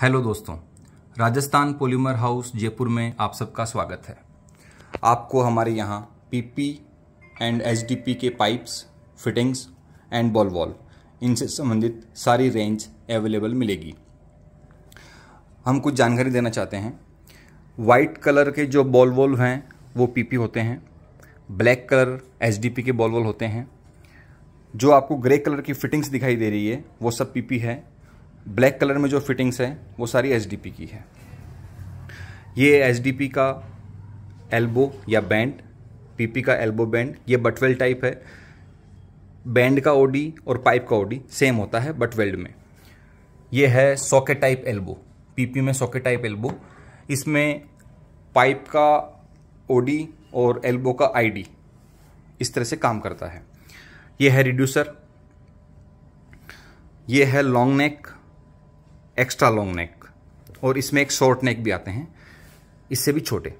hello दोस्तों Rajasthan पोल्यूमर house Jaipur में आप सबका स्वागत है आपको हमारे यहाँ पीपी एंड एचडीपी के pipes fittings and ball valve इनसे संबंधित सारी रेंज अवेलेबल मिलेगी हम कुछ जानकारी देना चाहते हैं वाइट कलर के जो बॉल वॉल हैं वो पीपी होते हैं ब्लैक कलर एचडीपी के बॉल वॉल होते हैं जो आपको ग्रे कलर की फिटिंग्स दिखाई दे रही है वो सब पीपी है ब्लैक कलर में जो फिटिंग्स हैं वो सारी एच की है ये एच का एल्बो या बैंड पीपी का एल्बो बैंड ये बटवेल टाइप है बैंड का ओडी और पाइप का ओडी सेम होता है बटवेल्ड में ये है सॉकेट टाइप एल्बो पीपी में सॉकेट टाइप एल्बो इसमें पाइप का ओडी और एल्बो का आईडी इस तरह से काम करता है ये है रिड्यूसर ये है long neck extra long neck और इसमें एक शॉर्ट नेक भी आते हैं इससे भी छोटे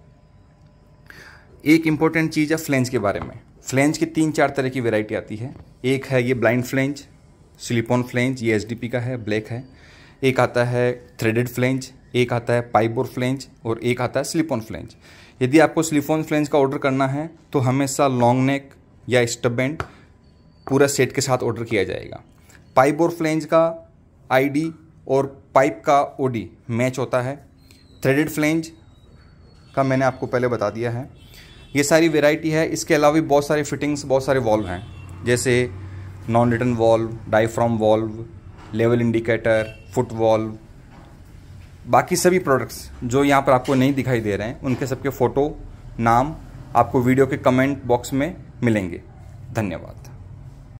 एक इम्पॉर्टेंट चीज़ है फ्लेंज के बारे में फ्लेंज की तीन चार तरह की वेराइटी आती है एक है ये ब्लाइंड फ्लेंज सिलिकॉन फ्लेंज ये एच का है ब्लैक है एक आता है थ्रेडेड फ्लेंज एक आता है पाइबोर फ्लेंज और एक आता है स्लिपॉन फ्लेंज यदि आपको स्लिपॉन फ्लेंज का ऑर्डर करना है तो हमेशा लॉन्ग नेक या स्टबेंड पूरा सेट के साथ ऑर्डर किया जाएगा पाइबोर फ्लेंज का आईडी और पाइप का ओडी मैच होता है थ्रेडेड फ्लेंज का मैंने आपको पहले बता दिया है ये सारी वेराइटी है इसके अलावा भी बहुत सारे फिटिंग्स बहुत सारे वॉल्व हैं जैसे नॉन रिटर्न वॉल्व फ्राम valve level indicator foot valve बाकी सभी प्रोडक्ट्स जो यहाँ पर आपको नहीं दिखाई दे रहे हैं उनके सबके फ़ोटो नाम आपको वीडियो के कमेंट बॉक्स में मिलेंगे धन्यवाद